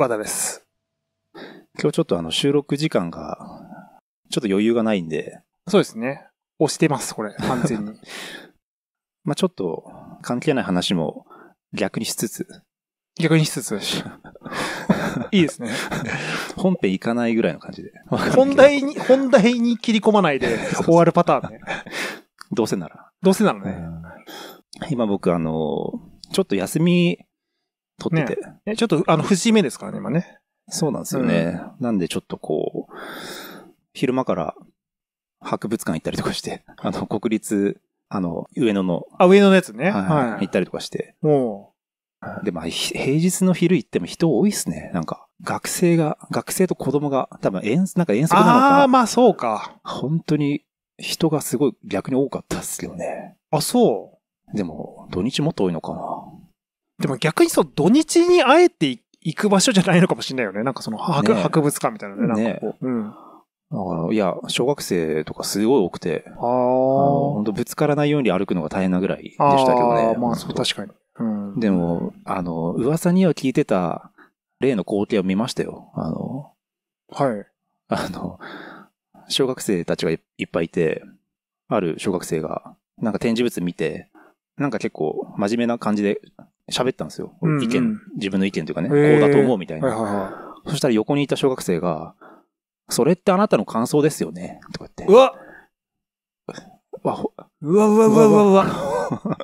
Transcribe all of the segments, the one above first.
和田です。今日ちょっとあの収録時間が、ちょっと余裕がないんで。そうですね。押してます、これ、完全に。まあちょっと、関係ない話も逆にしつつ。逆にしつつ。いいですね。本編いかないぐらいの感じで。本題に、本題に切り込まないで終わるパターンね。どうせなら。どうせならね。今僕あの、ちょっと休み撮ってて。ね、ちょっと、あの、節目ですからね、今ね。そうなんですよね。うん、なんでちょっとこう、昼間から博物館行ったりとかして、あの、国立、あの、上野の。あ、上野のやつね。はい。はい、行ったりとかして。もう。で、まあ、平日の昼行っても人多いっすね。なんか、学生が、学生と子供が、多分遠、なんか遠足なのかな。ああ、まあそうか。本当に人がすごい逆に多かったっすけどね。あ、そう。でも、土日もっと多いのかな。でも逆にそう、土日にあえて行く場所じゃないのかもしれないよね。なんかその博,、博物館みたいなね、なんかこう。ね、うん。だから、いや、小学生とかすごい多くて、ああ。本当ぶつからないように歩くのが大変なぐらいでしたけどね。あまあ、そう、確かに。うん、でも、あの、噂には聞いてた、例の光景を見ましたよ。あの、はい。あの、小学生たちがいっぱいいて、ある小学生が、なんか展示物見て、なんか結構真面目な感じで喋ったんですよ。うんうん、意見、自分の意見というかね、こうだと思うみたいな、はいはいはい。そしたら横にいた小学生が、それってあなたの感想ですよねとか言って。うわわ、うわうわうわうわうわ。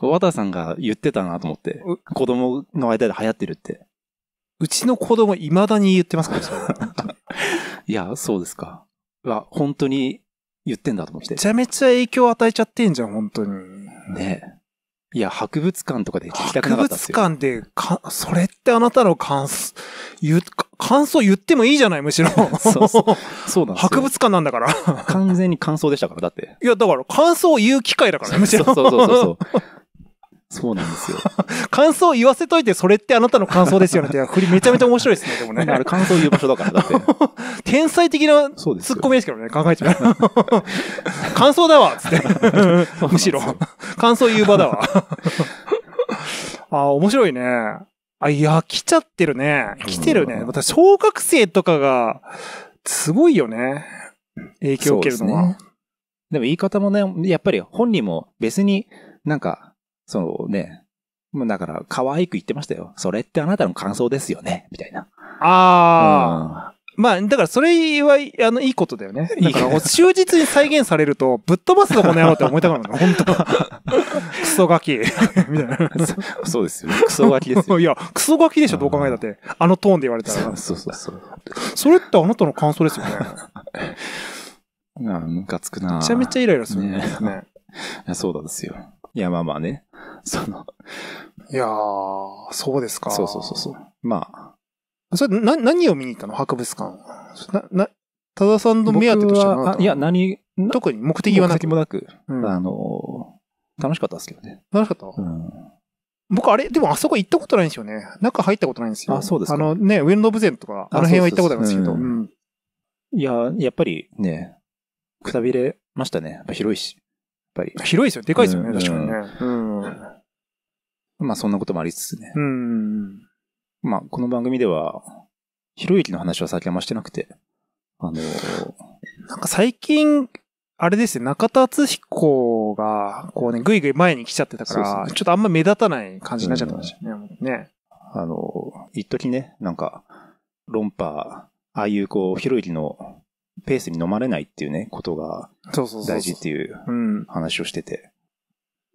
和田さんが言ってたなと思って。子供の間で流行ってるって。うちの子供未だに言ってますから いや、そうですか。わ、本当に言ってんだと思って。めちゃめちゃ影響を与えちゃってんじゃん、本当に。ねいや、博物館とかで聞きたくなかったすよ。博物館で、か、それってあなたの感想、言、感想言ってもいいじゃない、むしろ。そうそう。そうなんです博物館なんだから。完全に感想でしたから、だって。いや、だから、感想を言う機会だから、むしろ。そうそうそうそう。そうなんですよ。感想言わせといて、それってあなたの感想ですよねって 振りめちゃめちゃ面白いですね、でもね。あ れ感想言う場所だから、だって。天才的なツッコミですけどね、考えちゃう。感想だわつって。むしろ。感想言う場だわ。あ、面白いね。あ、いや、来ちゃってるね。来てるね。また小学生とかが、すごいよね。影響を受けるのは。でね、でも言い方もね、やっぱり本人も別になんかそのね、だから、可愛く言ってましたよ。それってあなたの感想ですよね、みたいな。ああ、うん、まあ、だからそれは、あの、いいことだよね。いだから、終日に再現されると、ぶっ飛ばすのこの野郎って思いたくなるの、本当 クソガキ。みたいな。そうですよ、ね。クソガキですよ。いや、クソガキでしょ、どう考えたって。あのトーンで言われたら。そうそうそう。それってあなたの感想ですよね。あ、ムカつくなめちゃめちゃイライラするね。ねそうなんですよ。いや、まあまあね。そのいやー、そうですか。そうそうそうそう。まあ。それ、な、何を見に行ったの博物館。な、な、多田さんの目当てとしてはないや、何、特に目的はなく。目的もなく、うん、あのー、楽しかったですけどね。楽しかった、うん、僕、あれ、でもあそこ行ったことないんですよね。中入ったことないんですよ。あ、そうですあのね、ウェンド・オブ・ゼンとか、あの辺は行ったことあるんですけど。うん、いや、やっぱりね、くたびれましたね。やっぱ広いし。ぱり。広いですよ。でかいですよね、確かにね。うん。まあ、そんなこともありつつね。うん。まあ、この番組では、ひろゆきの話は先はましてなくて、あのー、なんか最近、あれですね、中田敦彦が、こうね、ぐいぐい前に来ちゃってたから、ね、ちょっとあんま目立たない感じになっちゃってましたね、うん、ね。あの、一時ね、なんか、論破、ああいうこう、ひろゆきのペースに飲まれないっていうね、ことが大事っていう話をしてて、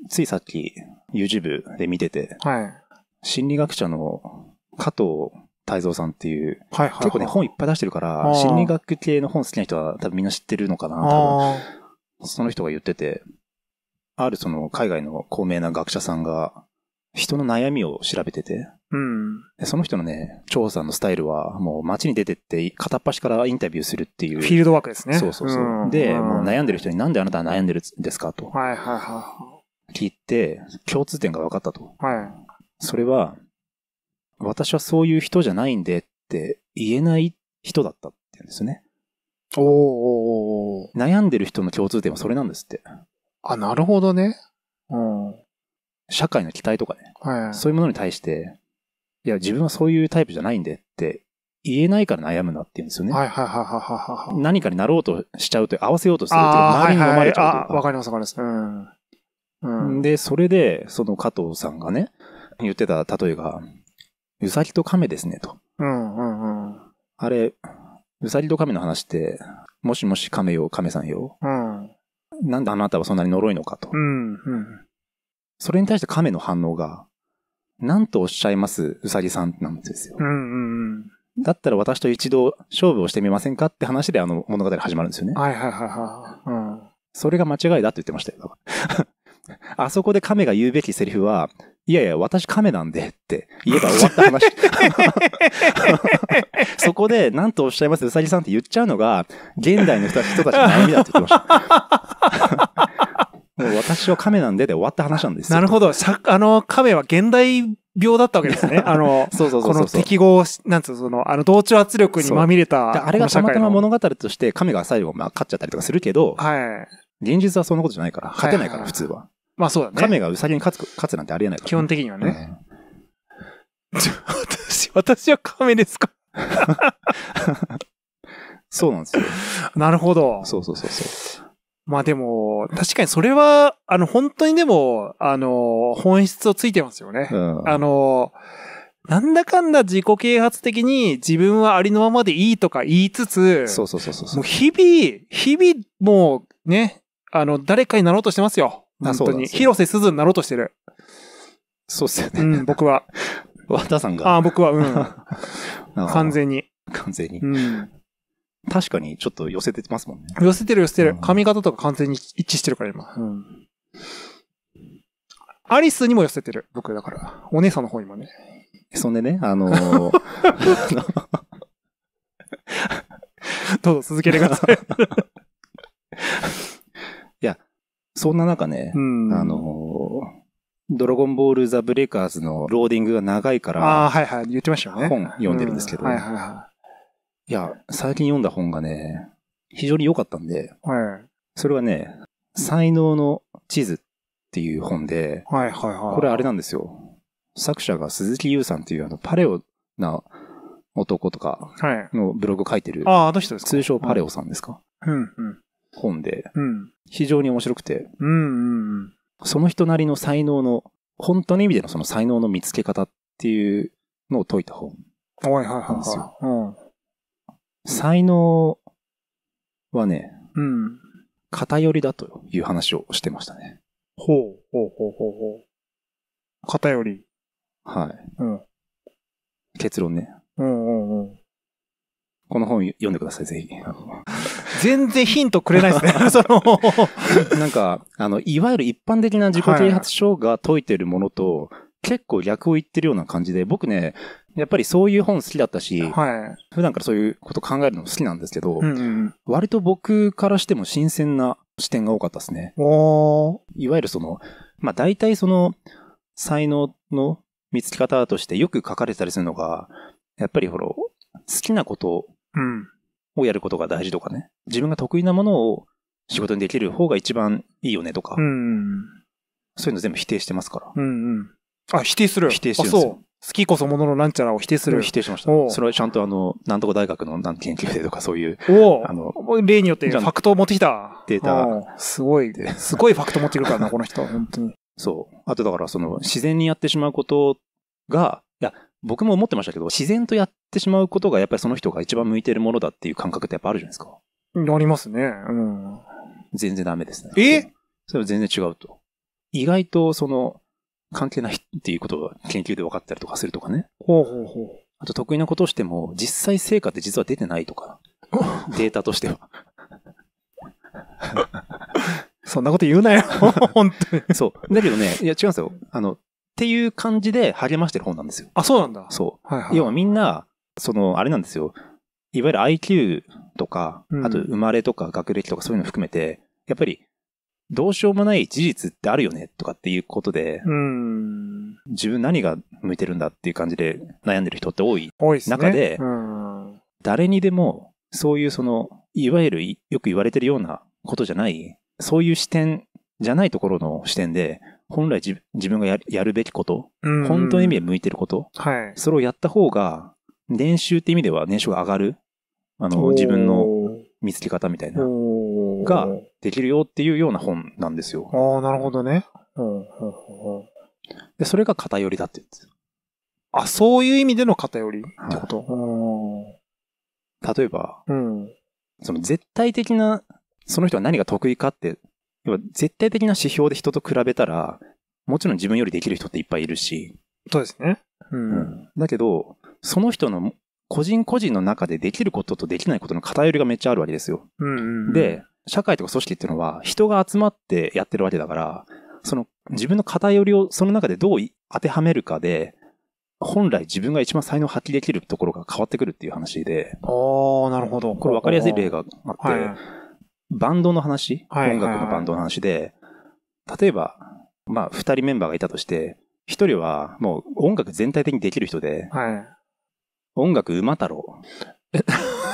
ついさっき YouTube で見てて、はい、心理学者の加藤泰造さんっていう、はいはいはい、結構ね、本いっぱい出してるから、心理学系の本好きな人は多分みんな知ってるのかな、多分。その人が言ってて、あるその海外の高名な学者さんが、人の悩みを調べてて、うん。で、その人のね、調さんのスタイルは、もう街に出てって、片っ端からインタビューするっていう。フィールドワークですね。そうそうそう。うん、で、うん、もう悩んでる人に、なんであなたは悩んでるんですかと。はいはいはい。聞いて、共通点が分かったと。はい。それは、私はそういう人じゃないんでって言えない人だったって言うんですよね。おーおー悩んでる人の共通点はそれなんですって。あ、なるほどね。うん。社会の期待とかね。はい。そういうものに対して、いや、自分はそういうタイプじゃないんでって言えないから悩むなって言うんですよね。はいはいはいはいはい、はい。何かになろうとしちゃうと合わせようとすると周りに飲まれちゃうとうわ、かりますわかります。うん。うん、で、それで、その加藤さんがね、言ってた例えが、うさぎと亀ですねと。うんうんうん。あれ、うさぎと亀の話って、もしもし亀よ、亀さんよ。うん。なんであなたはそんなに呪いのかと。うん、うん。それに対して亀の反応が、なんとおっしゃいますうさぎさんなんですよ。うんうんうん。だったら私と一度勝負をしてみませんかって話であの物語が始まるんですよね。はいはいはいはい。うん。それが間違いだって言ってましたよ。あそこで亀が言うべきセリフは、いやいや、私亀なんでって言えば終わった話。そこで、なんとおっしゃいます、うさぎさんって言っちゃうのが、現代の人たちの悩みだって言ってました。もう私は亀なんでで終わった話なんですよ。なるほど。あの、亀は現代病だったわけですね。あの、そうそうそうこの適合、なんつうその、あの、同調圧力にまみれた。あれがたまたま物語として亀が最後、まあ、勝っちゃったりとかするけど、はい。現実はそんなことじゃないから、勝てないから、普通は。まあそうだね。亀がウサギに勝つ、勝つなんてありえないから、ね。基本的にはね。う 私、私は亀ですか そうなんですよ。なるほど。そうそうそうそう。まあでも、確かにそれは、あの、本当にでも、あの、本質をついてますよね。うん、あの、なんだかんだ自己啓発的に自分はありのままでいいとか言いつつ、そうそうそうそうもう日々、日々、もうね、あの、誰かになろうとしてますよ。本当に。広瀬すずになろうとしてる。そうっすよね。うん、僕は。和田さんが。ああ、僕は、うん。完全に。完全に。うん。確かにちょっと寄せてますもんね。寄せてる寄せてる。髪型とか完全に一致してるから今。うん。アリスにも寄せてる。僕だから。お姉さんの方にもね。そんでね、あのー、どうぞ続けてください。いや、そんな中ね、うん、あのー、ドラゴンボールザ・ブレイカーズのローディングが長いから、ああ、はいはい、言ってましたよね。本読んでるんですけど、うん、はいはいはい。いや、最近読んだ本がね、非常に良かったんで、はい。それはね、才能の地図っていう本で、はいはいはい。これあれなんですよ。作者が鈴木優さんっていうあの、パレオな男とかはい。のブログ書いてる。ああ、あの人です通称パレオさんですか。うん、うん。本で、うん。非常に面白くて、うんうんうん。その人なりの才能の、本当の意味でのその才能の見つけ方っていうのを解いた本なんですよ。はいはいはい、はい。うん才能はね、うん。偏りだという話をしてましたね。ほう、ほうほうほうほう。偏り。はい。うん。結論ね。うんうんうん。この本読んでください、ぜひ。全然ヒントくれないですね。そのなんか、あの、いわゆる一般的な自己啓発書が解いてるものと、はい結構逆を言ってるような感じで、僕ね、やっぱりそういう本好きだったし、はい、普段からそういうこと考えるの好きなんですけど、うんうん、割と僕からしても新鮮な視点が多かったですね。いわゆるその、まあ大体その、才能の見つけ方としてよく書かれてたりするのが、やっぱりほら、好きなことをやることが大事とかね、自分が得意なものを仕事にできる方が一番いいよねとか、うんうん、そういうの全部否定してますから。うんうんあ、否定する。否定してるんですよ。好きこそもののなんちゃらを否定する。否定しました。それはちゃんとあの、なんとか大学のなん研究生とかそういう。あの、例によってファクトを持ってきた。データ。すごい。すごいファクト持ってくるからな、この人は。本当に。そう。あとだからその、自然にやってしまうことが、いや、僕も思ってましたけど、自然とやってしまうことがやっぱりその人が一番向いてるものだっていう感覚ってやっぱあるじゃないですか。ありますね。うん。全然ダメですね。えそれは全然違うと。意外とその、関係ないっていうことが研究で分かったりとかするとかね。ほうほうほう。あと得意なことをしても、実際成果って実は出てないとか、データとしては。そんなこと言うなよ。本当に。そう。だけどね、いや違うんですよ。あの、っていう感じで励ましてる本なんですよ。あ、そうなんだ。そう。はいはい、要はみんな、その、あれなんですよ。いわゆる IQ とか、あと生まれとか学歴とかそういうの含めて、やっぱりどうしようもない事実ってあるよねとかっていうことで、自分何が向いてるんだっていう感じで悩んでる人って多い中で、ね誰にでもそういうその、いわゆるよく言われてるようなことじゃない、そういう視点じゃないところの視点で、本来自分がややるべきこと、本当の意味で向いてること、はい、それをやった方が、年収って意味では年収が上がる、あの、自分の見つけ方みたいな。ができるよっていうような本なんですよ。ああ、なるほどね。うんで、それが偏りだって言うんですあ、そういう意味での偏りってこと、例えば、うん。その絶対的な、その人は何が得意かって、要は絶対的な指標で人と比べたら、もちろん自分よりできる人っていっぱいいるし、そうですね。うん。だけど、その人の個人個人の中でできることとできないことの偏りがめっちゃあるわけですよ。うん。うん、で、社会とか組織っていうのは人が集まってやってるわけだから、その自分の偏りをその中でどう当てはめるかで、本来自分が一番才能を発揮できるところが変わってくるっていう話で。ああ、なるほど。これ分かりやすい例があって、はい、バンドの話、はい、音楽のバンドの話で、例えば、まあ、二人メンバーがいたとして、一人はもう音楽全体的にできる人で、音楽馬太郎。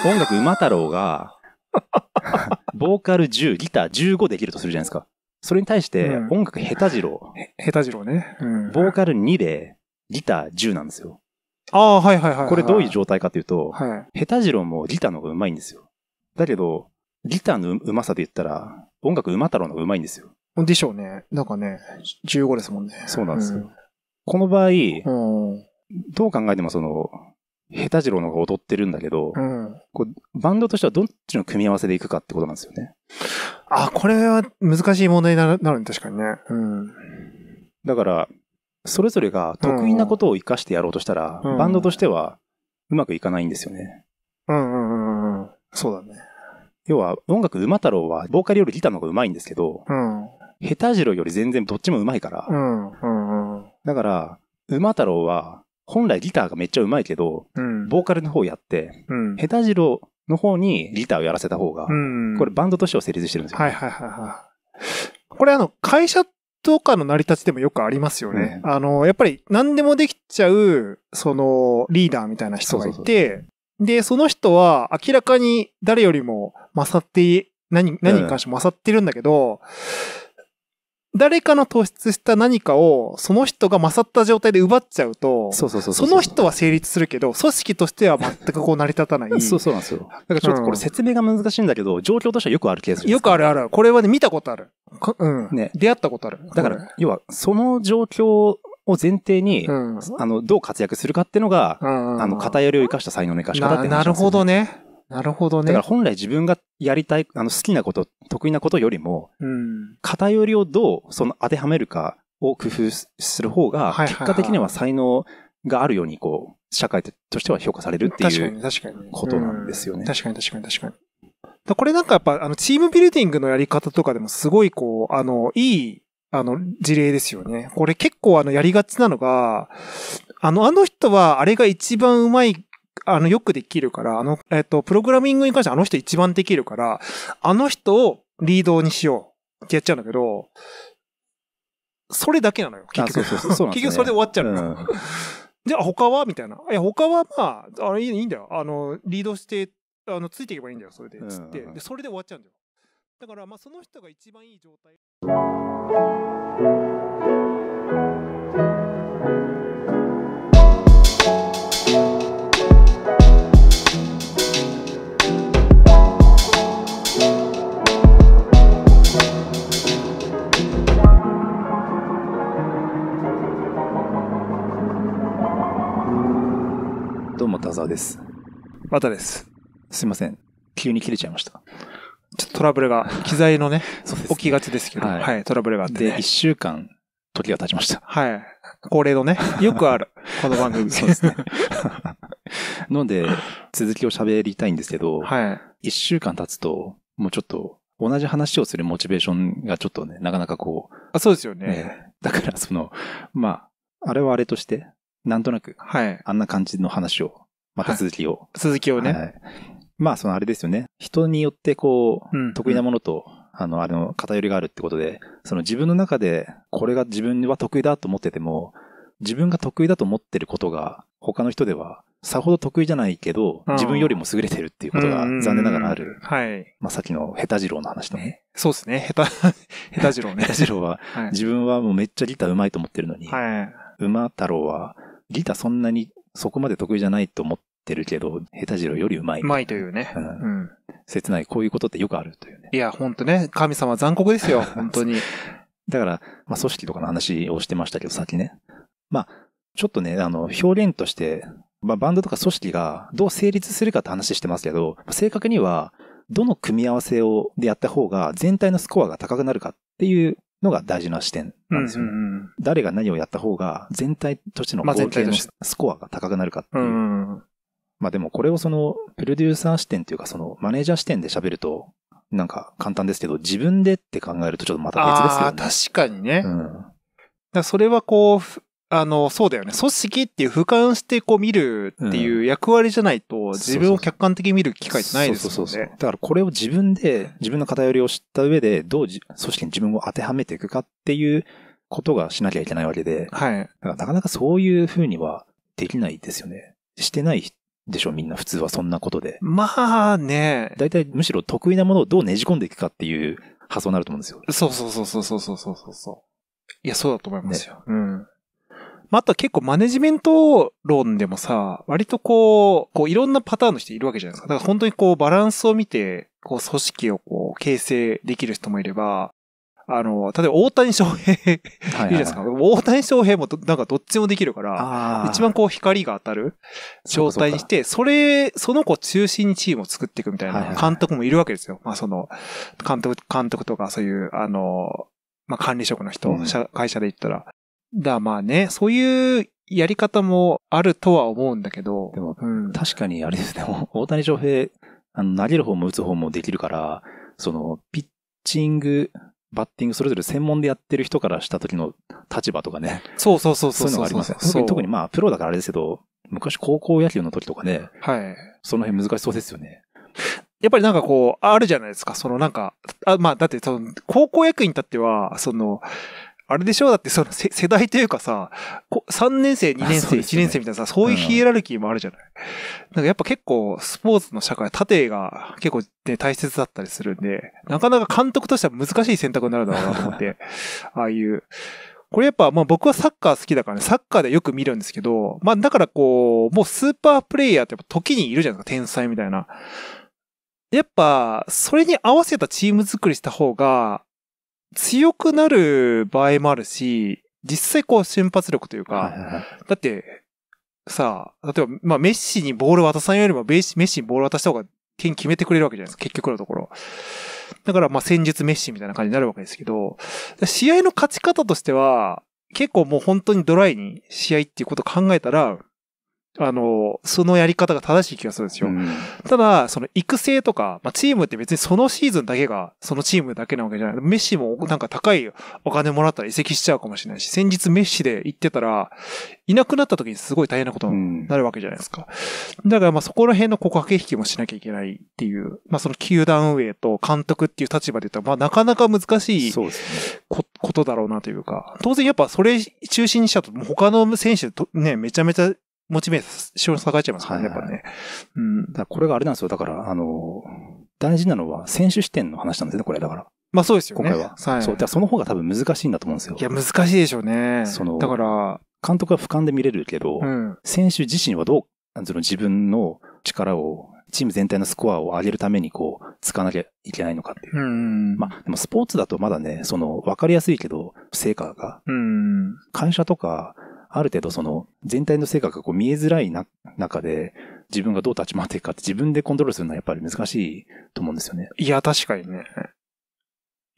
音楽馬太郎が、ボーカル10、ギター15できるとするじゃないですか。それに対して、音楽下手次郎。下手次郎ね、うん。ボーカル2で、ギター10なんですよ。ああ、はい、はいはいはい。これどういう状態かというと、はい、下手次郎もギターの方が上手いんですよ。だけど、ギターの上手さで言ったら、音楽馬太郎の方が上手いんですよ。でしょうね。なんかね、15ですもんね。そうなんですよ。うん、この場合、うん、どう考えてもその、ヘタジロの方が踊ってるんだけど、うん、こうバンドとしてはどっちの組み合わせでいくかってことなんですよね。あ、これは難しい問題になるね、確かにね。うん、だから、それぞれが得意なことを生かしてやろうとしたら、うん、バンドとしてはうまくいかないんですよね。うんうんうんうん。そうだね。要は、音楽馬太郎は、ボーカルよりギターの方がうまいんですけど、うん、下手ジロより全然どっちもうまいから、うんうんうん、だから、馬太郎は、本来ギターがめっちゃうまいけど、うん、ボーカルの方やって、うん、下手次郎の方にギターをやらせた方が、うん、これバンドとしては成立してるんですよ、ね、はいはいはいはい。これあの、会社とかの成り立ちでもよくありますよね。あの、やっぱり何でもできちゃう、その、リーダーみたいな人がいて、そうそうそうで、その人は明らかに誰よりも勝って、何、何に関しても勝ってるんだけど、うん誰かの突出した何かを、その人が勝った状態で奪っちゃうと、そうそうそうその人は成立するけど、組織としては全くこう成り立たない。そうそうなんですよ。だからちょっとこれ説明が難しいんだけど、状況としてはよくあるケースよくあるある。これはね、見たことある。うん。ね。出会ったことある。だから、要は、その状況を前提に、うん、あの、どう活躍するかっていうのが、うんあの、偏りを生かした才能の生かし方って、ね、なるほどね。なるほどね。だから本来自分がやりたい、あの好きなこと、得意なことよりも、うん、偏りをどうその当てはめるかを工夫する方が、結果的には才能があるように、こう、社会としては評価されるっていう確確かかににことなんですよね。確かに確かに確かに。だこれなんかやっぱ、あの、チームビルディングのやり方とかでもすごいこう、あの、いい、あの、事例ですよね。これ結構あの、やりがちなのが、あの、あの人はあれが一番うまいあの、よくできるから、あの、えっ、と、プログラミングに関してあの人一番できるから、あの人をリードにしようってやっちゃうんだけど、それだけなのよ、結局。そうそうそう、結局それで終わっちゃうのよ。じゃあ他はみたいな。いや、他はまあ、あいいんだよ。あの、リードして、あの、ついていけばいいんだよ、それで。つって。で、それで終わっちゃうんだよ。だから、まあ、その人が一番いい状態。またです。すいません。急に切れちゃいました。ちょっとトラブルが。機材のね、起きがちですけど、はい、はい、トラブルがあって、ね、で、1週間、時が経ちました。はい。恒例のね、よくある、この番組。そうですね。ので、続きを喋りたいんですけど、はい。1週間経つと、もうちょっと、同じ話をするモチベーションがちょっとね、なかなかこう。あ、そうですよね。ねだから、その、まあ、あれはあれとして、なんとなく、はい。あんな感じの話をまた続きを。続きをね。はい、まあ、そのあれですよね。人によってこう、得意なものと、あの、あれの偏りがあるってことで、その自分の中で、これが自分は得意だと思ってても、自分が得意だと思ってることが、他の人では、さほど得意じゃないけど、自分よりも優れてるっていうことが残念ながらある。はい。まあ、さっきのヘタジローの話とね。そうですね。ヘタ、ヘタジローね。ヘタジローは、自分はもうめっちゃギター上手いと思ってるのに、はい、馬太郎は、ギターそんなにそこまで得意じゃないと思ってるけど、下手郎よりうまい。うまいというね。うん。切ない。こういうことってよくあるというね。いや、ほんとね。神様残酷ですよ。本当に。だから、まあ、組織とかの話をしてましたけど、さっきね。まあ、ちょっとね、あの、表現として、まあ、バンドとか組織がどう成立するかって話してますけど、正確には、どの組み合わせをでやった方が全体のスコアが高くなるかっていうのが大事な視点なんですよね。うんうん、誰が何をやった方が全体としての合計のスコアが高くなるかっていう。うんうん、まあでもこれをそのプロデューサー視点というかそのマネージャー視点で喋るとなんか簡単ですけど自分でって考えるとちょっとまた別ですよね。確かにね。うん、それはこう、あの、そうだよね。組織っていう俯瞰してこう見るっていう役割じゃないと、自分を客観的に見る機会ってないですよね。そうそうそうだからこれを自分で、自分の偏りを知った上で、どう組織に自分を当てはめていくかっていうことがしなきゃいけないわけで、はい。だからなかなかそういうふうにはできないですよね。してないでしょ、みんな普通はそんなことで。まあね。大体むしろ得意なものをどうねじ込んでいくかっていう発想になると思うんですよ。そうそうそうそうそうそうそうそう。いや、そうだと思いますよ。ね、うん。まあ、あとは結構マネジメント論でもさ、割とこう、こういろんなパターンの人いるわけじゃないですか。だから本当にこうバランスを見て、こう組織をこう形成できる人もいれば、あの、例えば大谷翔平いいじゃないですか。はいはい、大谷翔平もなんかどっちもできるから、一番こう光が当たる状態にして、そそれ、その子中心にチームを作っていくみたいな監督もいるわけですよ。はいはい、まあその、監督、監督とかそういう、あの、まあ管理職の人、うん、会社で言ったら。だ、まあね、そういうやり方もあるとは思うんだけど。でも、うん、確かにあれですね、大谷翔平、あの、投げる方も打つ方もできるから、その、ピッチング、バッティングそれぞれ専門でやってる人からした時の立場とかね。そうそうそうそう。そういうのがありますね。特に特にまあ、プロだからあれですけど、昔高校野球の時とかね。はい。その辺難しそうですよね。やっぱりなんかこう、あるじゃないですか。そのなんか、あまあ、だってその、高校役員たっては、その、あれでしょだってその世代というかさ、3年生、2年生、1年生みたいなさ、そういうヒエラルキーもあるじゃない、なんかやっぱ結構スポーツの社会、縦が結構、ね、大切だったりするんで、なかなか監督としては難しい選択になるだろうなと思って、ああいう。これやっぱ、まあ僕はサッカー好きだからね、サッカーでよく見るんですけど、まあだからこう、もうスーパープレイヤーってやっぱ時にいるじゃないですか、天才みたいな。やっぱ、それに合わせたチーム作りした方が、強くなる場合もあるし、実際こう瞬発力というか、だって、さあ、例えば、まあ、メッシにボール渡さんよりもメッシ、メッシにボール渡した方が点決めてくれるわけじゃないですか、結局のところ。だから、まあ、戦術メッシみたいな感じになるわけですけど、試合の勝ち方としては、結構もう本当にドライに試合っていうことを考えたら、あの、そのやり方が正しい気がするんですよ。うん、ただ、その育成とか、まあ、チームって別にそのシーズンだけが、そのチームだけなわけじゃない。メッシもなんか高いお金もらったら移籍しちゃうかもしれないし、先日メッシで行ってたら、いなくなった時にすごい大変なことになるわけじゃないですか。うん、だからまあそこら辺のこう駆け引きもしなきゃいけないっていう、まあその球団運営と監督っていう立場で言ったら、まあなかなか難しいこ、ね、ことだろうなというか、当然やっぱそれ中心にしちゃうと他の選手ね、めちゃめちゃモチベーション下がっちゃいますからね、やっぱね。うん。だこれがあれなんですよ。だから、あの、大事なのは選手視点の話なんですね、これだから。まあそうですよね。今回は。はい、そう。だその方が多分難しいんだと思うんですよ。いや、難しいでしょうね。その、だから、監督は俯瞰で見れるけど、うん、選手自身はどう、その自分の力を、チーム全体のスコアを上げるためにこう、使わなきゃいけないのかっていう。うん、まあ、でもスポーツだとまだね、その、わかりやすいけど、成果が。うん、会社とか、ある程度その全体の成果がこう見えづらいな中で、自分がどう立ち回っていくかって自分でコントロールするのはやっぱり難しいと思うんですよね。いや、確かにね。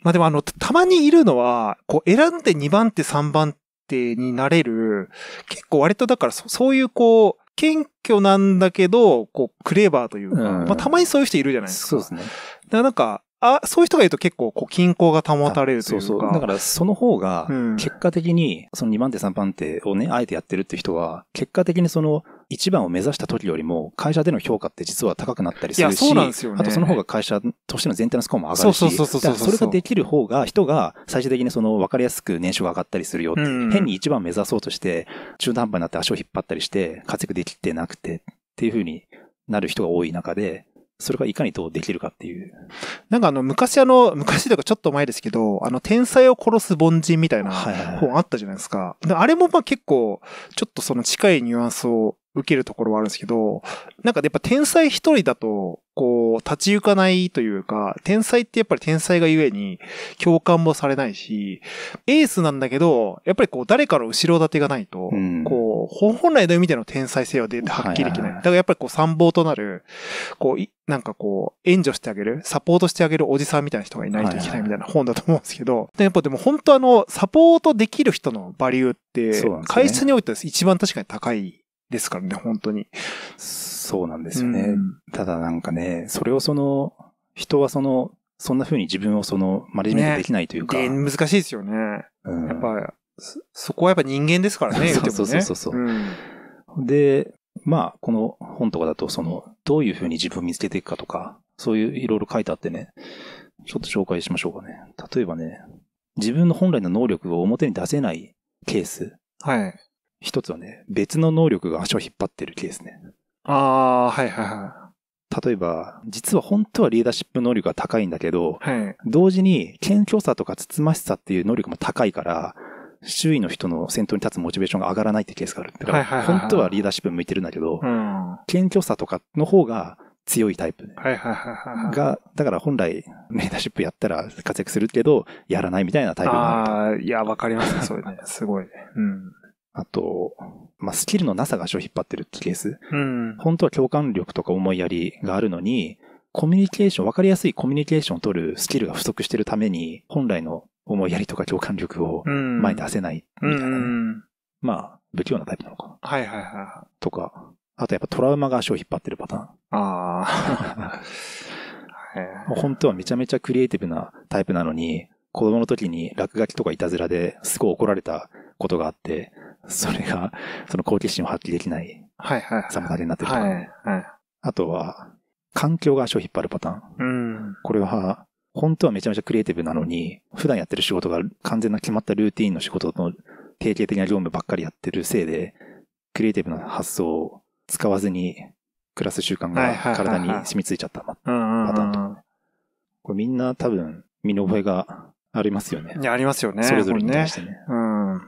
まあでもあの、たまにいるのは、こう選んで2番手3番手になれる、結構割とだからそういうこう、謙虚なんだけど、こう、クレーバーというか、うん、まあたまにそういう人いるじゃないですか。そうですね。だからなんか、あ、そういう人がいると結構、こう、均衡が保たれるというか。そうそう。だから、その方が、結果的に、その2番手、3番手をね、あえてやってるって人は、結果的にその、1番を目指した時よりも、会社での評価って実は高くなったりするし、ね、あとその方が会社としての全体のスコアも上がるし、そうそうそうそうそれができる方が、人が最終的にその分かりやすく年収が上がったりするよ、うん、変に1番目指そうとして、中途半端になって足を引っ張ったりして、活躍できてなくてっていうふうになる人が多い中で、それがいかにどうできるかっていう。なんかあの、昔あの、昔とかちょっと前ですけど、あの、天才を殺す凡人みたいな本あったじゃないですか。はいはいはい、あれもまあ結構、ちょっとその近いニュアンスを受けるところはあるんですけど、なんかやっぱ天才一人だと、こう、立ち行かないというか、天才ってやっぱり天才がゆえに共感もされないし、エースなんだけど、やっぱりこう誰かの後ろ盾がないと、うん、こう、本来の意味での天才性は出発揮できない。はいはいい、だからやっぱりこう参謀となる、こう、なんかこう、援助してあげる、サポートしてあげるおじさんみたいな人がいないといけないみたいな本だと思うんですけど、はいはい、でやっぱでも本当あの、サポートできる人のバリューって、ね、会社においては一番確かに高いですからね、本当に。そうなんですよね。うん、ただなんかね、それをその、人はその、そんな風に自分をその、マネジメントできないというか。ね、難しいですよね。うん、やっぱ、そこはやっぱ人間ですからね。そうそうそうそう。うん、で、まあ、この本とかだと、その、どういう風に自分を見つけていくかとか、そういういろいろ書いてあってね、ちょっと紹介しましょうかね。例えばね、自分の本来の能力を表に出せないケース。はい。一つはね、別の能力が足を引っ張ってるケースね。ああ、はいはいはい。例えば、実は本当はリーダーシップ能力が高いんだけど、はい、同時に謙虚さとかつつましさっていう能力も高いから、周囲の人の先頭に立つモチベーションが上がらないってケースがある。だから、本当はリーダーシップ向いてるんだけど、謙虚さとかの方が強いタイプ。が、だから本来、リーダーシップやったら活躍するけど、やらないみたいなタイプがあああ、いや、わかりますね、それね。すごいね。うんあと、まあ、スキルのなさが足を引っ張ってるってケース。うん。本当は共感力とか思いやりがあるのに、コミュニケーション、わかりやすいコミュニケーションを取るスキルが不足してるために、本来の思いやりとか共感力を前に出せないみたいなうん、まあ、不器用なタイプなのかな。はいはいはい。とか、あとやっぱトラウマが足を引っ張ってるパターン。ああ。本当はめちゃめちゃクリエイティブなタイプなのに、子供の時に落書きとかいたずらですごい怒られたことがあって、それが、その好奇心を発揮できないはいはいサムダになってるとか、はいはい、あとは、環境が足を引っ張るパターン。うん、これは、本当はめちゃめちゃクリエイティブなのに、普段やってる仕事が完全な決まったルーティンの仕事の定型的な業務ばっかりやってるせいで、クリエイティブな発想を使わずに暮らす習慣が体に染みついちゃったパターンと。これみんな多分身の覚えがありますよね。いや、ありますよね。それぞれに対してね。ねうん。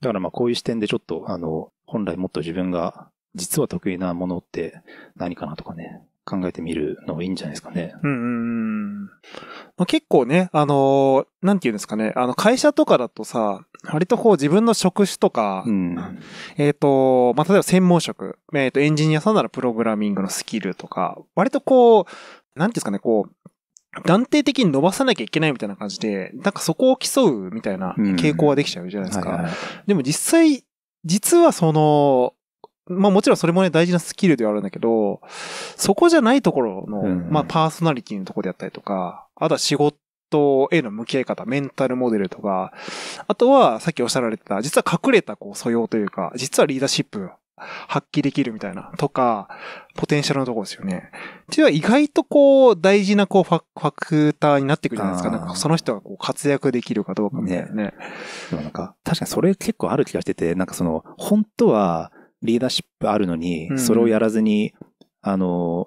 だからまあこういう視点でちょっと、あの、本来もっと自分が実は得意なものって何かなとかね、考えてみるのいいんじゃないですかね。うん。まあ、結構ね、あのー、なんて言うんですかね、あの、会社とかだとさ、割とこう自分の職種とか、うん、えっ、ー、と、まあ、例えば専門職、えっ、ー、と、エンジニアさんならプログラミングのスキルとか、割とこう、なんていうんですかね、こう、断定的に伸ばさなきゃいけないみたいな感じで、なんかそこを競うみたいな傾向はできちゃうじゃないですか。でも実際、実はその、まあもちろんそれもね大事なスキルではあるんだけど、そこじゃないところの、まあパーソナリティのところであったりとか、あとは仕事への向き合い方、メンタルモデルとか、あとはさっきおっしゃられてた、実は隠れたこう素養というか、実はリーダーシップ発揮できるみたいな、とか、ポテンシャルのところですよね。っていうのは意外とこう、大事なこうファ、ファクターになってくるじゃないですか。なんかその人がこう活躍できるかどうかみたいなね。ねでもなんか、確かにそれ結構ある気がしてて、なんかその、本当はリーダーシップあるのに、それをやらずに、うん、あの、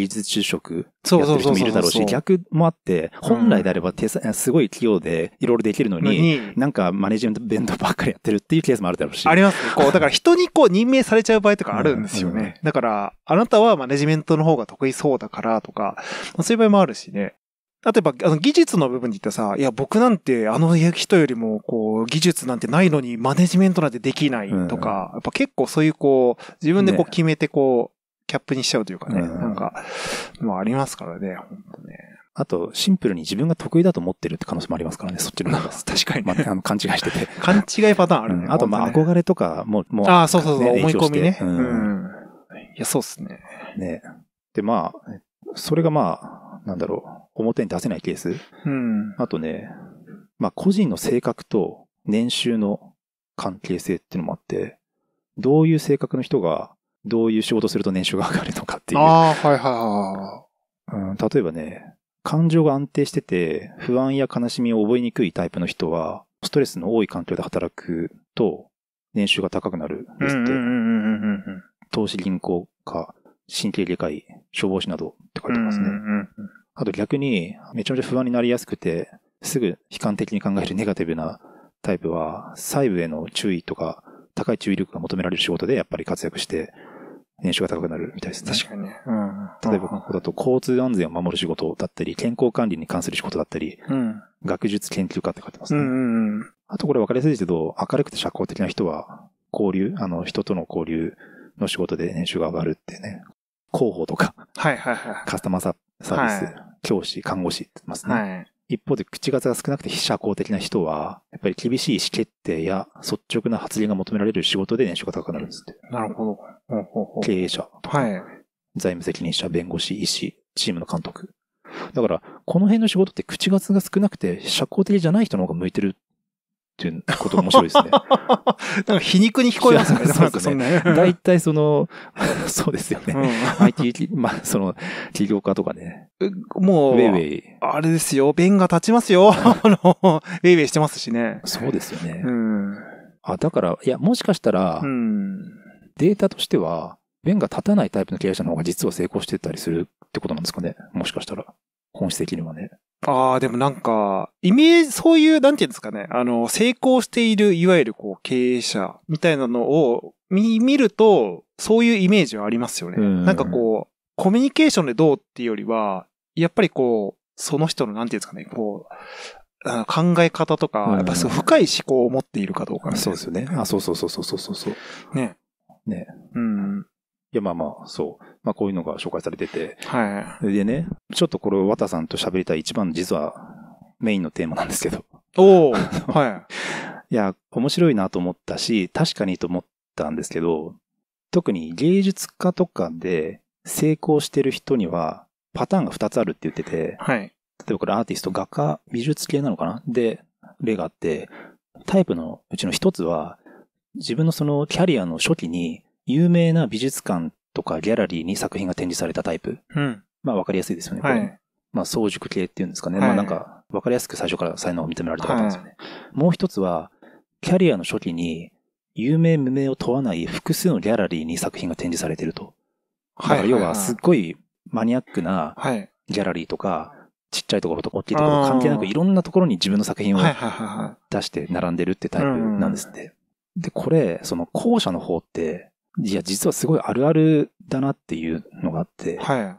技術職やってる人もいるだろうし、逆もあって、本来であれば手さ、すごい器用でいろいろできるのに、なんかマネジメントばっかりやってるっていうケースもあるだろうし。あります、ね、こう、だから人にこう任命されちゃう場合とかあるんですよね。だから、あなたはマネジメントの方が得意そうだからとか、そういう場合もあるしね。例えば、あの、技術の部分で言ったさ、いや、僕なんて、あの人よりも、こう、技術なんてないのに、マネジメントなんてできないとか、うん、やっぱ結構そういう、こう、自分でこう決めて、こう、キャップにしちゃうというかね、うん、なんか、まあありますからね、本当ね。あと、シンプルに自分が得意だと思ってるって可能性もありますからね、そっちの方が。確かに、ね、まあ、あの勘違いしてて。勘違いパターンあるね。うん、あと、まあ、憧れとかも、もう、ああ、そうそうそう、ね、思い込みね、うん。うん。いや、そうっすね。ね。で、まあ、それがまあ、なんだろう、表に出せないケース。うん。あとね、まあ、個人の性格と年収の関係性っていうのもあって、どういう性格の人がどういう仕事すると年収が上がるのかっていう。ああ、はいはいはい、うん。例えばね、感情が安定してて、不安や悲しみを覚えにくいタイプの人は、ストレスの多い環境で働くと、年収が高くなるですって。投資銀行か、神経外科医、消防士などって書いてますね。あと逆に、めちゃめちゃ不安になりやすくて、すぐ悲観的に考えるネガティブなタイプは、細部への注意とか、高い注意力が求められる仕事でやっぱり活躍して、年収が高くなるみたいですね。確かにね。うん、例えば、ここだと交通安全を守る仕事だったり、健康管理に関する仕事だったり、うん、学術研究家って書いてますね。うんうんあとこれ分かりやすいけど、明るくて社交的な人は、交流、あの、人との交流の仕事で年収が上がるってね。広報とか、はいはいはい、カスタマーサービス、はい、教師、看護師って言ってますね。はい一方で口数が少なくて非社交的な人は、やっぱり厳しい意思決定や率直な発言が求められる仕事で年収が高くなるんですって。なるほど。ほうほうほう経営者、はい。財務責任者、弁護士、医師、チームの監督。だから、この辺の仕事って口数が少なくて社交的じゃない人の方が向いてるっていうこと面白いですね。なんか皮肉に聞こえます ね。なんかそん大体その、そうですよね。IT、まあその、起業家とかね。もう、ウェイウェイ。あれですよ、弁が立ちますよ。あの、ウェイウェイしてますしね。そうですよね。うん。あ、だから、いや、もしかしたら、データとしては、弁が立たないタイプの経営者の方が実は成功してたりするってことなんですかね。もしかしたら。本質的にはね。ああ、でもなんか、イメージ、そういう、なんていうんですかね、あの、成功している、いわゆるこう、経営者みたいなのを見、見ると、そういうイメージはありますよね。なんかこう、コミュニケーションでどうっていうよりは、やっぱりこう、その人の、なんていうんですかね、こう、あ考え方とか、やっぱすごい深い思考を持っているかどうか、ね、そうですよね。あ、そうそうそうそうそうそう。ね。ね。うん。いや、まあまあ、そう。まあこういうのが紹介されてて、はい。でね、ちょっとこれ、綿さんと喋りたい一番実はメインのテーマなんですけど。おお はい。いや、面白いなと思ったし、確かにと思ったんですけど、特に芸術家とかで成功してる人には、パターンが二つあるって言ってて、はい。例えばこれアーティスト、画家、美術系なのかなで、例があって、タイプのうちの一つは、自分のそのキャリアの初期に有名な美術館とかギャラリーに作品が展示されたタイプ。うん、まあわかりやすいですよね。はい、まあ早熟系っていうんですかね。はい、まあなんかわかりやすく最初から才能を認められたかったんですよね。はい、もう一つは、キャリアの初期に有名無名を問わない複数のギャラリーに作品が展示されてると。はい。要はすっごいマニアックなギャラリーとか、ちっちゃいところとか大きいところ関係なくいろんなところに自分の作品を出して並んでるってタイプなんですって。で、これ、その後者の方っていや、実はすごいあるあるだなっていうのがあって、はい。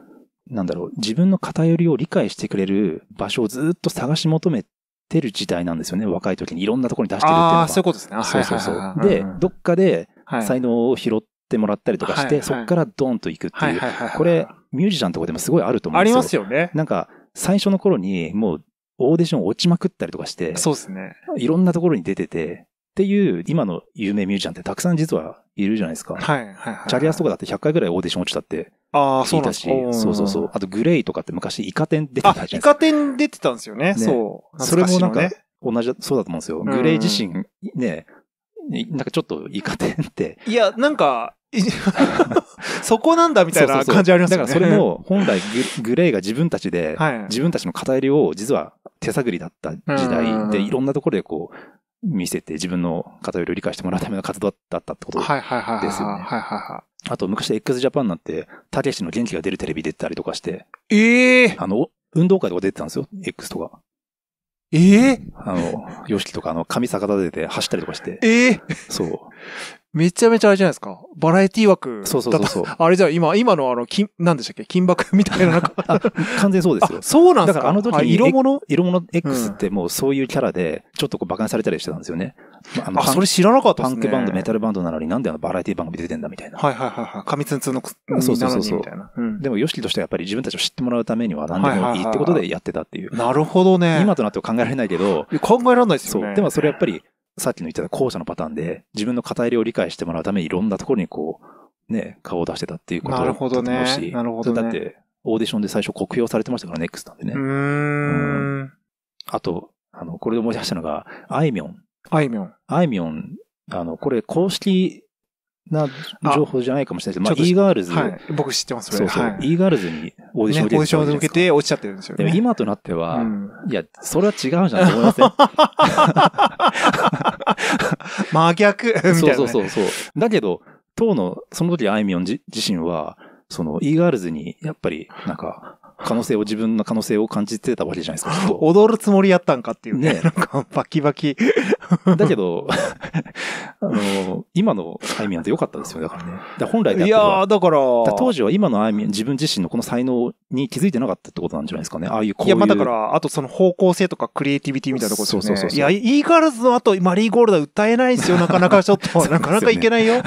なんだろう、自分の偏りを理解してくれる場所をずっと探し求めてる時代なんですよね、若い時にいろんなところに出してるっていうのは。ああ、そういうことですね。そうそうそう。で、うんうん、どっかで才能を拾ってもらったりとかして、はいそこからドーンと行くっていう、はいはい、これ、ミュージシャンとかでもすごいあると思うんですよ。ありますよね。なんか、最初の頃にもうオーディション落ちまくったりとかして、そうですね。いろんなところに出てて、っていう、今の有名ミュージシャンってたくさん実はいるじゃないですか。はい、はい、はい。チャリアスとかだって100回ぐらいオーディション落ちたって。ああ、そうそうそうそう。あとグレイとかって昔イカ天出てたじゃないですか。イカン出てたんですよね。ねそう、ね、それもなんか、同じ、そうだと思うんですよ。グレイ自身、ね、なんかちょっとイカンって。いや、なんか、そこなんだみたいな感じありますね。だからそれも本来グレイが自分たちで、自分たちの偏りを実は手探りだった時代でいろんなところでこう、見せて自分の偏りを理解してもらうための活動だったってことですよね。はいはいはい。あと、昔 x ジャパンなんて、たけしの元気が出るテレビ出てたりとかして。ええー、あの、運動会とか出てたんですよ、X とか。ええー、あの、ヨシキとか、あの、髪逆立てて走ったりとかして。ええー、そう。めちゃめちゃあれじゃないですか。バラエティ枠そうそうそうそう。あれじゃ今、今のあの、金、なんでしたっけ金箔みたいな 完全そうですよ。そうなんですかだからあの時色物、色物 X ってもうそういうキャラで、ちょっとこう馬鹿にされたりしてたんですよね。あのあ、それ知らなかったっすね。パンクバンド、メタルバンドなのになんであのバラエティ番組出てんだみたいな。はいはいはいはい。紙ツンツンのそうにみたいな。そうそうそう。うん、でも、ヨシキとしてはやっぱり自分たちを知ってもらうためには何でもいいってことでやってたっていう。はいはいはいはい、なるほどね。今となっては考えられないけど。考えられないですよね。そう。でもそれやっぱり、さっきの言ってた後者のパターンで、自分の偏りを理解してもらうためにいろんなところにこう、ね、顔を出してたっていうことだと思うし。なるほどね。なるほど、ね、だって、オーディションで最初酷評されてましたから、ネックスなんでね。ううん、あと、あの、これで思い出したのが、あいみょん。あいみょん。あいみょん、あの、これ公式な情報じゃないかもしれないですけど、まあ、e ガールズ。はい。僕知ってます、それ。そうそう。e ガールズにオーディション受けて、オーディション受けて落ちちゃってるんですよ、ね。でも今となっては、うん、いや、それは違うじゃんと思いません、真逆 みたいな、そうそうそうそう。だけど、当の、その時あいみょん自身は、その e ガールズに、やっぱり、なんか、可能性を、自分の可能性を感じてたわけじゃないですか。踊るつもりやったんかっていうね。ねなんか、バキバキ。だけど、あの、今のアイミなんて良かったですよ、だからね。ら本来であいやだから。から当時は今のアイミ自分自身のこの才能に気づいてなかったってことなんじゃないですかね。ああいうこういう。いや、まあだから、あとその方向性とかクリエイティビティみたいなことですね。そうそうそういや、イーガールズの後、マリーゴールドは歌えないですよ、なかなかちょっと。なかなかいけないよ。だ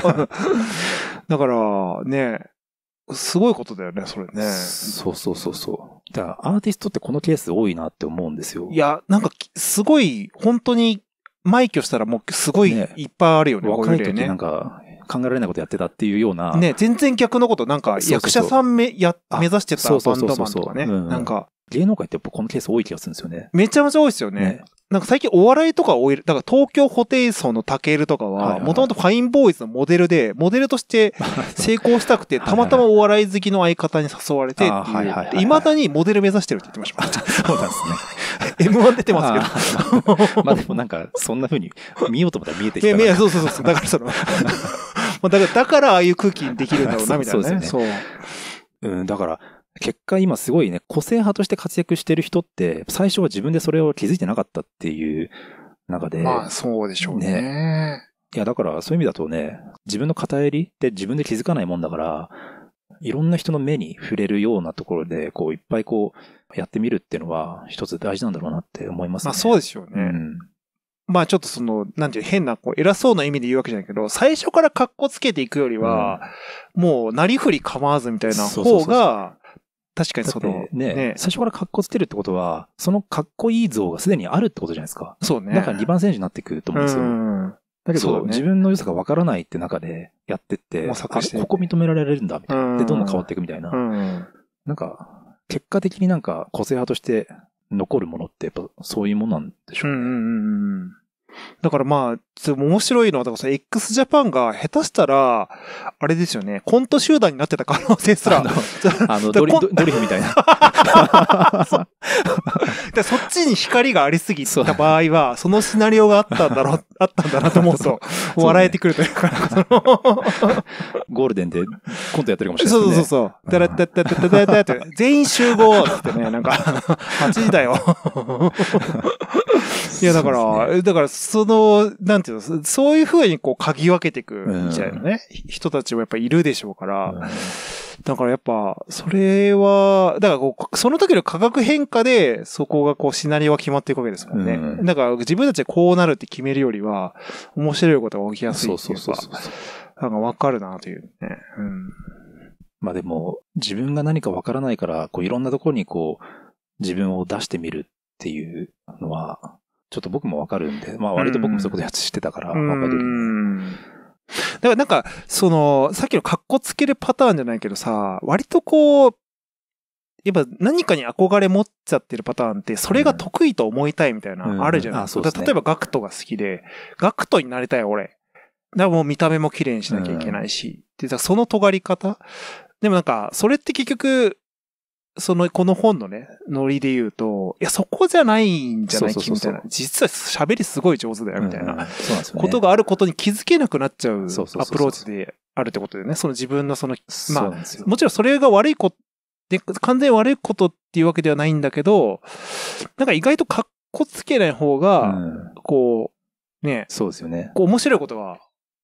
から、ね、すごいことだよね、それね。そうそうそうそう。だからアーティストってこのケース多いなって思うんですよ。いや、なんかすごい、本当に、埋挙したらもうすごいいっぱいあるよね、ね若い時なんか考えられないことやってたっていうような。ね、全然逆のこと、なんか役者さんめや目指してたバンドマンとかね。なんか。芸能界ってやっぱこのケース多い気がするんですよね。めちゃめちゃ多いですよね。ねなんか最近お笑いとか多い、だから東京ホテイソンのタケルとかは、もともとファインボーイズのモデルで、モデルとして 成功したくて、たまたまお笑い好きの相方に誘われていまだにモデル目指してるって言ってました。そうなんですね。M1 出てますけど。まあでもなんか、そんな風に見ようと思ったら見えてきた。いや、そうそうそう。だからその だから、だからああいう空気にできるんだろうな、みたいなね。そう。うん、だから、結果今すごいね、個性派として活躍してる人って、最初は自分でそれを気づいてなかったっていう中で。まあそうでしょうね。ねいやだからそういう意味だとね、自分の偏りって自分で気づかないもんだから、いろんな人の目に触れるようなところで、こういっぱいこうやってみるっていうのは一つ大事なんだろうなって思いますね。まあそうですよね。うん、まあちょっとその、なんていう、変な、こう、偉そうな意味で言うわけじゃないけど、最初から格好つけていくよりは、うん、もう、なりふり構わずみたいな方が、確かにそのね、ね最初から格好つけるってことは、その格好いい像がすでにあるってことじゃないですか。そうね。だから2番選手になってくると思うんですよ。だけど、ね、自分の良さがわからないって中でやってって、てここ認められるんだ、みたいな。で、どんどん変わっていくみたいな。なんか、結果的になんか個性派として残るものってやっぱそういうものなんでしょうね。うんうんうんだからまあ、面白いのは、だからさ、x ジャパンが下手したら、あれですよね、コント集団になってた可能性すら。あの、あのドリドリフみたいな。そそっちに光がありすぎた場合は、そのシナリオがあったんだろ、う、あったんだなと思うと、笑えてくるというか、ゴールデンでコントやってるかもしれない、そうそうそう。だらだだだだ全員集合ってね、なんか、8時だよ。いや、だから、ね、だから、その、なんていうの、そういうふうにこう、嗅ぎ分けていくみたいなね、うん、人たちもやっぱいるでしょうから、うん、だからやっぱ、それは、だからこう、その時の価格変化で、そこがこう、シナリオは決まっていくわけですもんね。うん、だから、自分たちでこうなるって決めるよりは、面白いことが起きやすいっていうか、そうそうそうなんかわかるなというね。うん、まあでも、自分が何かわからないから、こう、いろんなところにこう、自分を出してみるっていうのは、ちょっと僕もわかるんで、まあ割と僕もそういうことやつしてたからわかる。だからなんか、その、さっきの格好つけるパターンじゃないけどさ、割とこう、やっぱ何かに憧れ持っちゃってるパターンって、それが得意と思いたいみたいな、あるじゃないですか。う例えばガクトが好きで、ガクトになりたい俺。だからもう見た目も綺麗にしなきゃいけないし。うん、で、その尖り方でもなんか、それって結局、その、この本のね、ノリで言うと、いや、そこじゃないんじゃない君みたいな。実は喋りすごい上手だよ、みたいな。ことがあることに気づけなくなっちゃうアプローチであるってことでね。その自分のその、まあ、もちろんそれが悪いこと、で、完全に悪いことっていうわけではないんだけど、なんか意外とかっこつけない方が、こう、ね。そうですよね。こう、面白いことは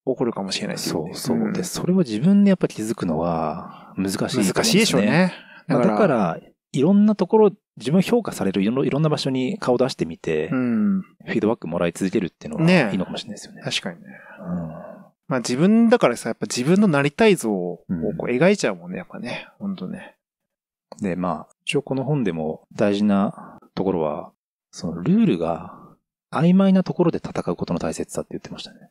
起こるかもしれないね。そうそう。で、それを自分でやっぱ気づくのは難しい、難しいでしょうね。だから、からいろんなところ、自分評価されるいろんな場所に顔出してみて、うん、フィードバックもらい続けるっていうのがいいのかもしれないですよね。ね確かにね。うんまあ自分だからさ、やっぱ自分のなりたい像をこう描いちゃうもんね、やっぱね。ほんとね。で、まあ、一応この本でも大事なところは、そのルールが曖昧なところで戦うことの大切さって言ってましたね。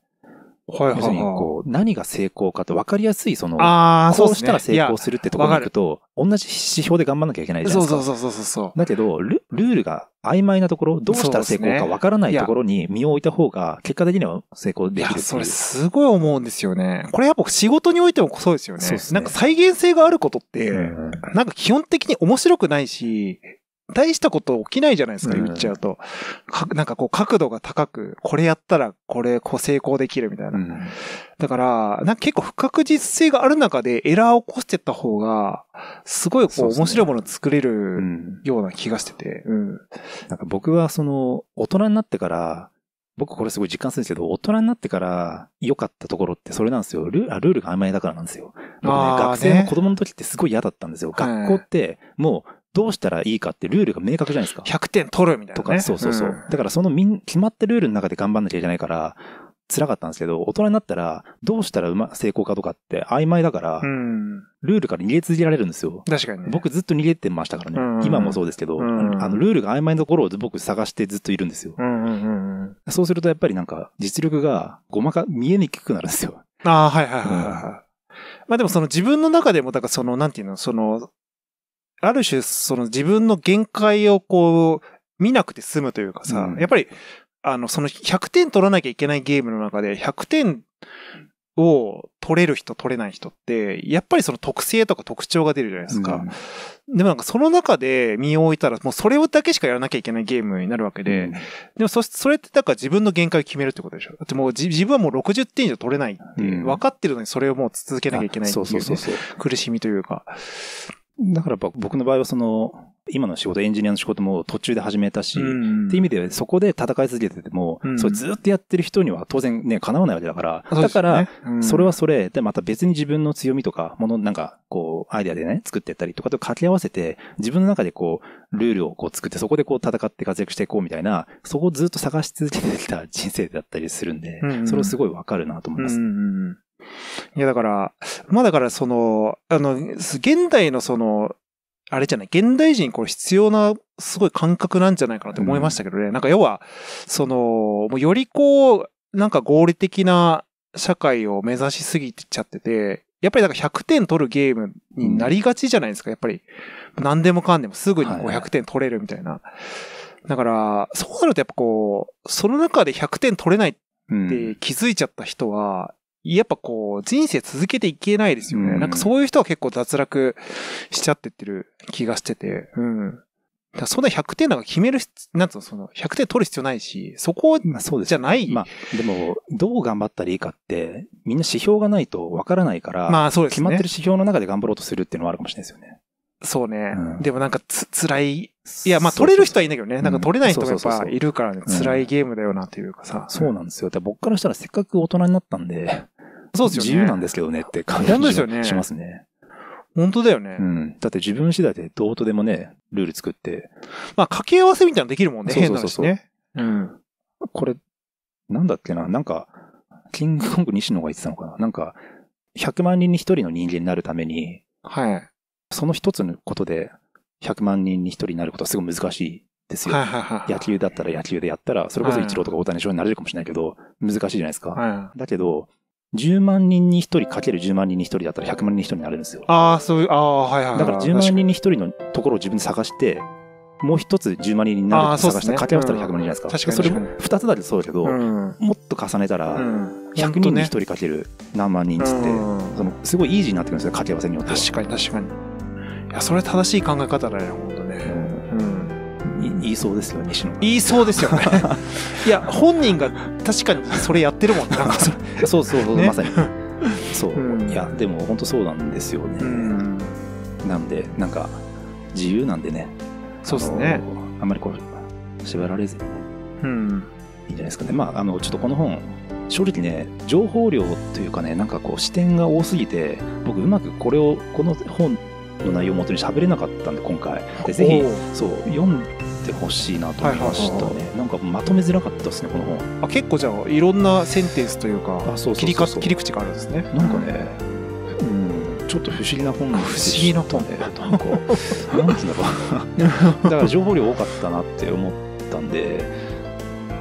はいはいはい、要するにこう、何が成功かと分かりやすい、その、あそう、こうしたら成功するってところに行くと、同じ指標で頑張んなきゃいけないじゃないですか。そうそうそうそうだけどル、ルールが曖昧なところ、どうしたら成功か分からないところに身を置いた方が、結果的には成功できるい。いや、それすごい思うんですよね。これやっぱ仕事においてもそうですよね。そうですね。なんか再現性があることって、うん、なんか基本的に面白くないし、大したこと起きないじゃないですか、言っちゃうと。なんかこう角度が高く、これやったらこれこう成功できるみたいな。だから、なんか結構不確実性がある中でエラーを起こしてった方が、すごいこう面白いものを作れるような気がしてて。うん、なんか僕はその、大人になってから、僕これすごい実感するんですけど、大人になってから良かったところってそれなんですよ。ルールールが曖昧だからなんですよ。僕ね、学生の子供の時ってすごい嫌だったんですよ。学校ってもうどうしたらいいかってルールが明確じゃないですか。100点取るみたいな、ね、とか、そうそうそう。うん、だからそのみん、決まったルールの中で頑張んなきゃいけないから、辛かったんですけど、大人になったら、どうしたらうま、成功かとかって曖昧だから、ルールから逃げ続けられるんですよ。確かに、ね、僕ずっと逃げてましたからね。今もそうですけど、あの、ルールが曖昧なところを僕探してずっといるんですよ。そうするとやっぱりなんか、実力がごまか、見えにくくなるんですよ。ああ、はいはいはいはい。まあでもその自分の中でも、だからその、なんていうの、その、ある種、その自分の限界をこう、見なくて済むというかさ、うん、やっぱり、あの、その100点取らなきゃいけないゲームの中で、100点を取れる人、取れない人って、やっぱりその特性とか特徴が出るじゃないですか。うん、でもなんかその中で身を置いたら、もうそれをだけしかやらなきゃいけないゲームになるわけで、うん、でもそ、それってだから自分の限界を決めるってことでしょ。だってもう自分はもう60点以上取れないって、分かってるのにそれをもう続けなきゃいけないっていう、苦しみというか。だから僕の場合はその、今の仕事、エンジニアの仕事も途中で始めたし、うん、っていう意味でそこで戦い続けてても、うん、それずっとやってる人には当然ね、叶わないわけだから、だから、それはそれでまた別に自分の強みとか、もの、なんか、こう、アイデアでね、作ってったりとかと掛け合わせて、自分の中でこう、ルールをこう作って、そこでこう戦って活躍していこうみたいな、そこをずっと探し続けてきた人生だったりするんで、うん、それをすごいわかるなと思います。うんうんいや、だから、まあだからその、あの、現代のその、あれじゃない、現代人これ必要なすごい感覚なんじゃないかなって思いましたけどね。うん、なんか要は、その、もうよりこう、なんか合理的な社会を目指しすぎちゃってて、やっぱりなんか100点取るゲームになりがちじゃないですか、やっぱり。何でもかんでもすぐにこ100点取れるみたいな。だから、そうなるとやっぱこう、その中で100点取れないって気づいちゃった人は、やっぱこう、人生続けていけないですよね。うん、なんかそういう人は結構脱落しちゃってってる気がしてて、うん。だそんな100点なんか決める、なんつうの、その、100点取る必要ないし、そこじゃない。まあ、でも、どう頑張ったらいいかって、みんな指標がないとわからないから、まあそうです、ね、決まってる指標の中で頑張ろうとするっていうのはあるかもしれないですよね。そうね。うん、でもなんかつ、辛い。いや、まあ、取れる人はいいんだけどね。なんか取れない人がやっぱいるからね、辛いゲームだよなというかさ。そうなんですよ。僕からしたらせっかく大人になったんで、そうですよね。自由なんですけどねって感じがしますね。本当だよね。うん。だって自分次第でどうとでもね、ルール作って。まあ、掛け合わせみたいなのできるもんね。そうそうそうね。うん。これ、なんだっけな、なんか、キングコング西野が言ってたのかな。なんか、100万人に1人の人間になるために、はい。その一つのことで、100万人に1人になることはすごい難しいですよ。はいはいはい、野球だったら野球でやったら、それこそイチローとか大谷翔になれるかもしれないけど、難しいじゃないですか。はい、だけど、10万人に1人かける10万人に1人だったら100万人に1人になれるんですよ。ああ、そういう、ああ、はい、はいはい。だから10万人に1人のところを自分で探して、もう一つ10万人になるって探して、掛け合わせたら100万人じゃないですか。確かに。それも2つだとそうだけど、もっと重ねたら、100人に1人かける何万人っつって、そのすごいイージーになってくるんですよ、掛け合わせによって。確かに確かに。いや、それは正しい考え方だよ、本当言いそうですよ西野言いそうですよね いや本人が確かにそれやってるもんねなんか そそうそうそう、ね、まさにそう、うん、いやでも本当そうなんですよね、うん、なんでなんか自由なんでねそうですねあんまりこう縛られずにね、うん、いいんじゃないですかねまああのちょっとこの本正直ね情報量というかねなんかこう視点が多すぎて僕うまくこれをこの本の内容をもとに喋れなかったんで今回でぜひそう読んってほしいなと思いましたね、なんかまとめづらかったですねこの本あ結構じゃあいろんなセンテンスというか切り口があるんですねなんかね、うん、ちょっと不思議な本ね不思議なね、なんかなんつうんだろう だから情報量多かったなって思ったんで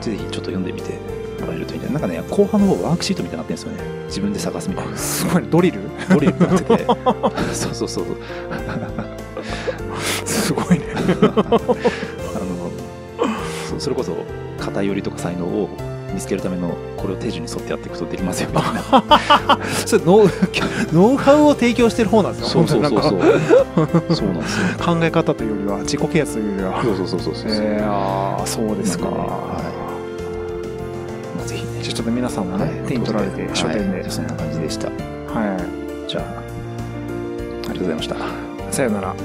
ぜひちょっと読んでみてもらえるといいんななんかね後半の方ワークシートみたいになってるんですよね自分で探すみたいなすごいドリルドリルになってて そうそうそうすごいね それこそ偏りとか才能を見つけるためのこれを手順に沿ってやっていくとできますよ それ ノウハウを提供してる方なんですよそうそうそうそうそうなんですよ考え方というよりは自己啓発というよりはそうそうそうそうそう、えー、ああそうですか、はいまあ、ぜひねちょっと皆さんもね、はい、手に取られて、書店で、そんな感じでしたはいじゃあありがとうございましたさよなら